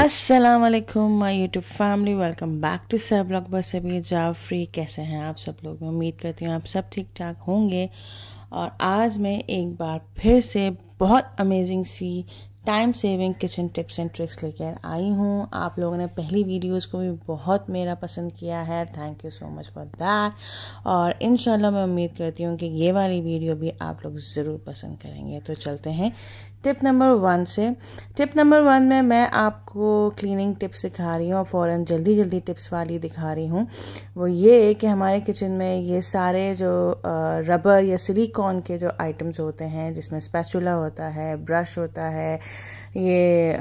अस्सलाम वालेकुम my YouTube family welcome back to सब ब्लॉग बस अभी जाओ फ्री कैसे हैं आप सब लोग उम्मीद करती हूँ आप सब ठीक ठाक होंगे और आज मैं एक बार फिर से बहुत अमेजिंग सी time saving kitchen tips and tricks लेकर आई हूँ आप लोगों ने पहली वीडियोस को भी बहुत मेरा पसंद किया है thank you so much for that और इन मैं उम्मीद करती हूँ कि ये वाली वीडियो भी आप लोग ज़रूर पसंद करेंगे तो चलते हैं टिप नंबर वन से टिप नंबर वन में मैं आपको क्लीनिंग टिप्स सिखा रही हूँ और फ़ौर जल्दी जल्दी टिप्स वाली दिखा रही हूँ वो ये कि हमारे किचन में ये सारे जो रबर या सिलिकॉन के जो आइटम्स होते हैं जिसमें स्पैचुला होता है ब्रश होता है ये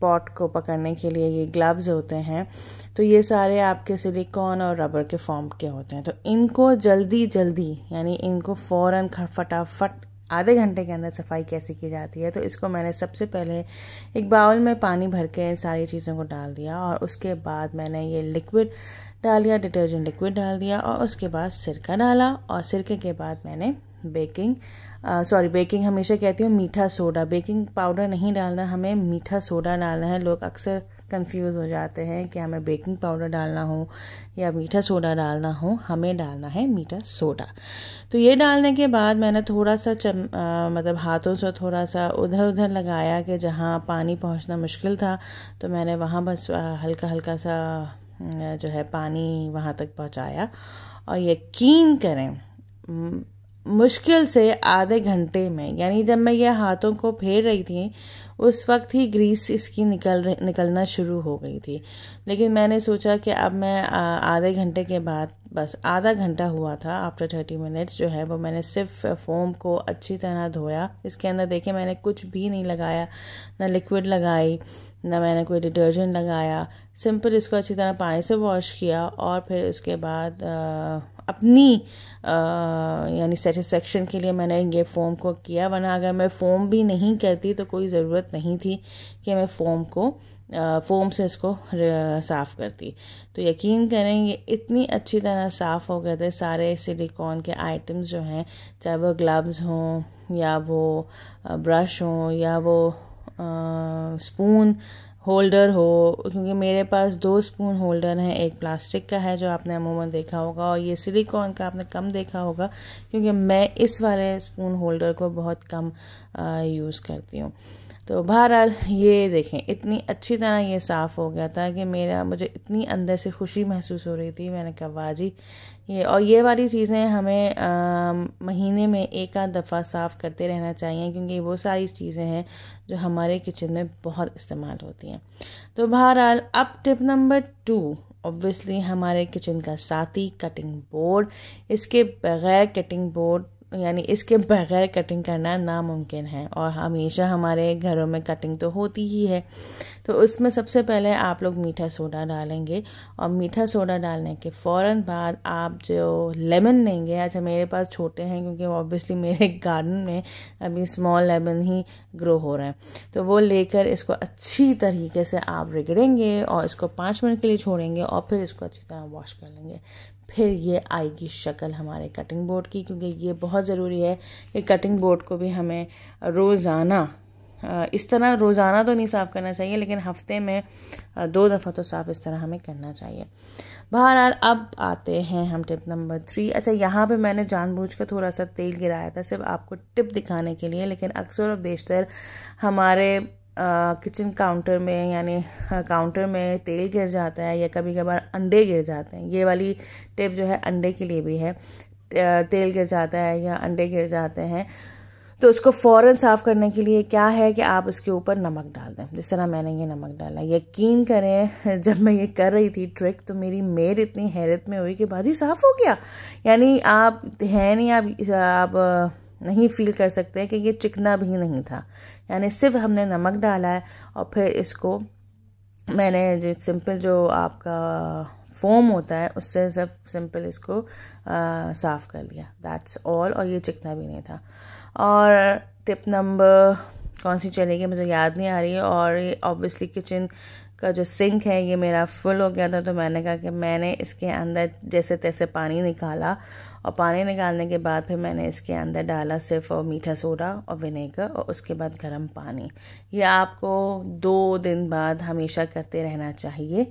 पॉट को पकड़ने के लिए ये ग्लव्स होते हैं तो ये सारे आपके सिलिकॉन और रबर के फॉर्म के होते हैं तो इनको जल्दी जल्दी यानी इनको फ़ौर फटाफट आधे घंटे के अंदर सफाई कैसे की जाती है तो इसको मैंने सबसे पहले एक बाउल में पानी भर के इन सारी चीज़ों को डाल दिया और उसके बाद मैंने ये लिक्विड डाल दिया डिटर्जेंट लिक्विड डाल दिया और उसके बाद सिरका डाला और सिरके के बाद मैंने बेकिंग सॉरी बेकिंग हमेशा कहती हूँ मीठा सोडा बेकिंग पाउडर नहीं डालना हमें मीठा सोडा डालना है लोग अक्सर कंफ्यूज हो जाते हैं कि हमें बेकिंग पाउडर डालना हो या मीठा सोडा डालना हो हमें डालना है मीठा सोडा तो ये डालने के बाद मैंने थोड़ा सा चम आ, मतलब हाथों से थोड़ा सा उधर उधर लगाया कि जहाँ पानी पहुँचना मुश्किल था तो मैंने वहाँ बस हल्का हल्का सा जो है पानी वहाँ तक पहुँचाया और यकीन करें मुश्किल से आधे घंटे में यानी जब मैं ये हाथों को फेर रही थी उस वक्त ही ग्रीस इसकी निकल निकलना शुरू हो गई थी लेकिन मैंने सोचा कि अब मैं आधे घंटे के बाद बस आधा घंटा हुआ था आफ्टर थर्टी मिनट्स जो है वो मैंने सिर्फ फोम को अच्छी तरह धोया इसके अंदर देखे मैंने कुछ भी नहीं लगाया ना लिक्विड लगाई ना मैंने कोई डिटर्जेंट लगाया सिंपल इसको अच्छी तरह पानी से वॉश किया और फिर उसके बाद आ, अपनी यानी सेटिस्फेक्शन के लिए मैंने ये फ़ोम को किया वरना अगर मैं फ़ोम भी नहीं करती तो कोई ज़रूरत ज़रूरत नहीं थी कि मैं फ़ोम को फ़ोम से इसको साफ़ करती तो यकीन करें ये इतनी अच्छी तरह साफ़ हो गए थे सारे सिलिकॉन के आइटम्स जो हैं चाहे वो ग्लव्स हों या वो ब्रश हों या वो स्पून होल्डर हो क्योंकि मेरे पास दो स्पून होल्डर हैं एक प्लास्टिक का है जो आपने अमूमन देखा होगा और ये सिलिकॉन का आपने कम देखा होगा क्योंकि मैं इस वाले स्पून होल्डर को बहुत कम यूज़ करती हूँ तो बहरहाल ये देखें इतनी अच्छी तरह ये साफ़ हो गया था कि मेरा मुझे इतनी अंदर से खुशी महसूस हो रही थी मैंने कहा वाजी ये और ये वाली चीज़ें हमें आ, महीने में एक आध दफ़ा साफ़ करते रहना चाहिए क्योंकि वो सारी चीज़ें हैं जो हमारे किचन में बहुत इस्तेमाल होती हैं तो बहरहाल अब टिप नंबर टू ऑब्वियसली हमारे किचन का साथी कटिंग बोर्ड इसके बगैर कटिंग बोर्ड यानी इसके बगैर कटिंग करना नामुमकिन है और हमेशा हमारे घरों में कटिंग तो होती ही है तो उसमें सबसे पहले आप लोग मीठा सोडा डालेंगे और मीठा सोडा डालने के फ़ौर बाद आप जो लेमन लेंगे अच्छा मेरे पास छोटे हैं क्योंकि ऑब्वियसली मेरे गार्डन में अभी स्मॉल लेमन ही ग्रो हो रहे हैं तो वो लेकर इसको अच्छी तरीके से आप रिगड़ेंगे और इसको पाँच मिनट के लिए छोड़ेंगे और फिर इसको अच्छी तरह वॉश कर लेंगे फिर ये आएगी शक्ल हमारे कटिंग बोर्ड की क्योंकि ये बहुत ज़रूरी है कि कटिंग बोर्ड को भी हमें रोज़ाना इस तरह रोज़ाना तो नहीं साफ़ करना चाहिए लेकिन हफ्ते में दो दफ़ा तो साफ़ इस तरह हमें करना चाहिए बहरहाल अब आते हैं हम टिप नंबर थ्री अच्छा यहाँ पे मैंने जानबूझ कर थोड़ा सा तेल गिराया था सिर्फ आपको टिप दिखाने के लिए लेकिन अक्सर और बेशतर हमारे किचन काउंटर में यानी काउंटर में तेल गिर जाता है या कभी कभार अंडे गिर जाते हैं ये वाली टिप जो है अंडे के लिए भी है तेल गिर जाता है या अंडे गिर जाते हैं तो उसको फ़ौरन साफ़ करने के लिए क्या है कि आप उसके ऊपर नमक डाल दें जिस तरह मैंने ये नमक डाला यकीन करें जब मैं ये कर रही थी ट्रिक तो मेरी मेर इतनी हैरत में हुई कि भाजी साफ़ हो गया यानी आप हैं नहीं आप, आप नहीं फील कर सकते कि ये चिकना भी नहीं था यानी सिर्फ हमने नमक डाला है और फिर इसको मैंने जो सिंपल जो आपका फोम होता है उससे सब सिंपल इसको साफ़ कर लिया दैट्स ऑल और ये चिकना भी नहीं था और टिप नंबर कौन सी चलेगी मुझे याद नहीं आ रही है और ये ऑब्वियसली किचन का जो सिंक है ये मेरा फुल हो गया था तो मैंने कहा कि मैंने इसके अंदर जैसे तैसे पानी निकाला और पानी निकालने के बाद फिर मैंने इसके अंदर डाला सिर्फ और मीठा सोडा और विनेगर और उसके बाद गर्म पानी ये आपको दो दिन बाद हमेशा करते रहना चाहिए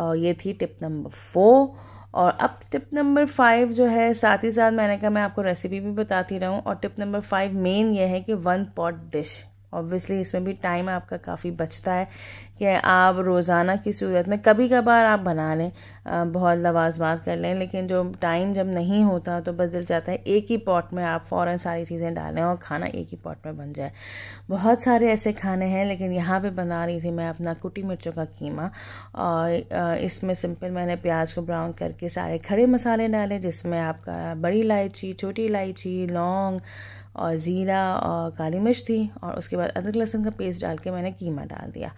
और ये थी टिप नंबर फोर और अब टिप नंबर फाइव जो है साथ ही साथ मैंने कहा मैं आपको रेसिपी भी बताती रहूँ और टिप नंबर फाइव मेन ये है कि वन पॉट डिश ऑब्वियसली इसमें भी टाइम आपका काफ़ी बचता है कि आप रोज़ाना की सूरत में कभी कभार आप बना लें बहुत लवाजमात कर लें लेकिन जो टाइम जब नहीं होता तो बस दिल जाता है एक ही पॉट में आप फ़ौरन सारी चीज़ें डालें और खाना एक ही पॉट में बन जाए बहुत सारे ऐसे खाने हैं लेकिन यहाँ पे बना रही थी मैं अपना कुटी मिर्चों का कीमा और इसमें सिंपल मैंने प्याज को ब्राउन करके सारे खड़े मसाले डाले जिसमें आपका बड़ी इलायची छोटी इलायची लौंग और ज़ीरा और काली मिर्च थी और उसके बाद अदरक लहसुन का पेस्ट डाल के मैंने कीमा डाल दिया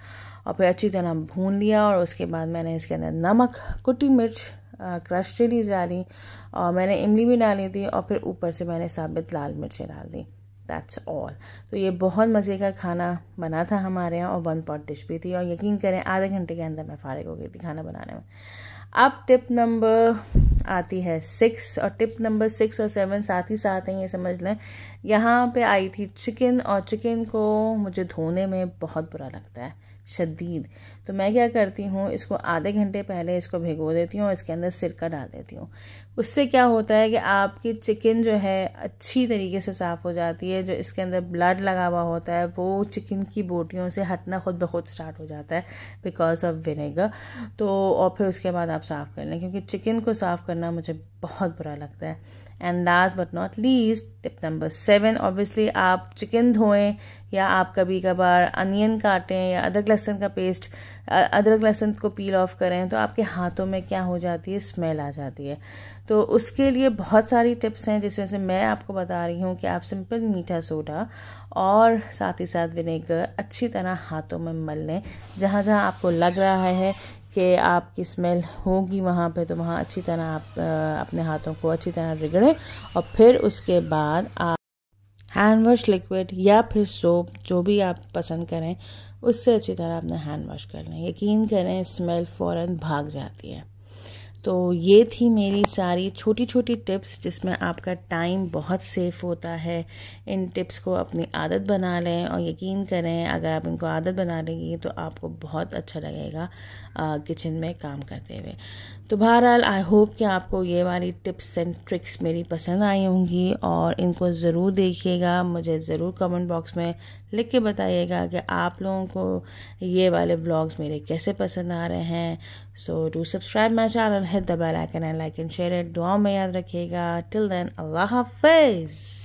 और फिर अच्छी तरह भून लिया और उसके बाद मैंने इसके अंदर नमक कुटी मिर्च क्रश चिलीज डाली और मैंने इमली भी डाली थी और फिर ऊपर से मैंने साबित लाल मिर्चें डाल दी दैट्स ऑल तो ये बहुत मज़े का खाना बना था हमारे यहाँ और वन पॉट डिश भी थी और यकीन करें आधे घंटे के अंदर मैं फारिग हो गई थी खाना बनाने में अब टिप नंबर आती है सिक्स और टिप नंबर सिक्स और सेवन साथ ही साथ हैं ये समझ लें यहाँ पे आई थी चिकन और चिकन को मुझे धोने में बहुत बुरा लगता है शदीद तो मैं क्या करती हूँ इसको आधे घंटे पहले इसको भिगो देती हूँ इसके अंदर सिरका डाल देती हूँ उससे क्या होता है कि आपकी चिकन जो है अच्छी तरीके से साफ़ हो जाती है जो इसके अंदर ब्लड लगा हुआ होता है वो चिकन की बोटियों से हटना खुद ब खुद स्टार्ट हो जाता है बिकॉज ऑफ विनेगर तो और फिर उसके बाद आप साफ़ कर लें क्योंकि चिकन को साफ़ करना मुझे बहुत बुरा लगता है and last but not least tip number seven obviously आप चिकन धोएं या आप कभी कभार अनियन काटें या अदरक लहसुन का पेस्ट अदरक लहसुन को पील ऑफ करें तो आपके हाथों में क्या हो जाती है स्मेल आ जाती है तो उसके लिए बहुत सारी टिप्स हैं जिसमें से मैं आपको बता रही हूँ कि आप सिंपल मीठा सोडा और साथ ही साथ विनेगर अच्छी तरह हाथों में मल लें जहाँ जहाँ आपको लग रहा है कि आपकी स्मेल होगी वहाँ पे तो वहाँ अच्छी तरह आप अपने हाथों को अच्छी तरह रिगड़ें और फिर उसके बाद आप हैंड वॉश लिक्विड या फिर सोप जो भी आप पसंद करें उससे अच्छी तरह आपने हैंड वॉश कर लें यकीन करें स्मेल फ़ौर भाग जाती है तो ये थी मेरी सारी छोटी छोटी टिप्स जिसमें आपका टाइम बहुत सेफ होता है इन टिप्स को अपनी आदत बना लें और यकीन करें अगर आप इनको आदत बना लेंगी तो आपको बहुत अच्छा लगेगा किचन में काम करते हुए तो बहरहाल आई होप कि आपको ये वाली टिप्स एंड ट्रिक्स मेरी पसंद आई होंगी और इनको ज़रूर देखिएगा मुझे ज़रूर कमेंट बॉक्स में लिख के बताइएगा कि आप लोगों को ये वाले ब्लॉग्स मेरे कैसे पसंद आ रहे हैं so do subscribe my channel hit the bell icon and like and share it दुआ में याद रखिएगा टिल देन अल्लाह हाफिज़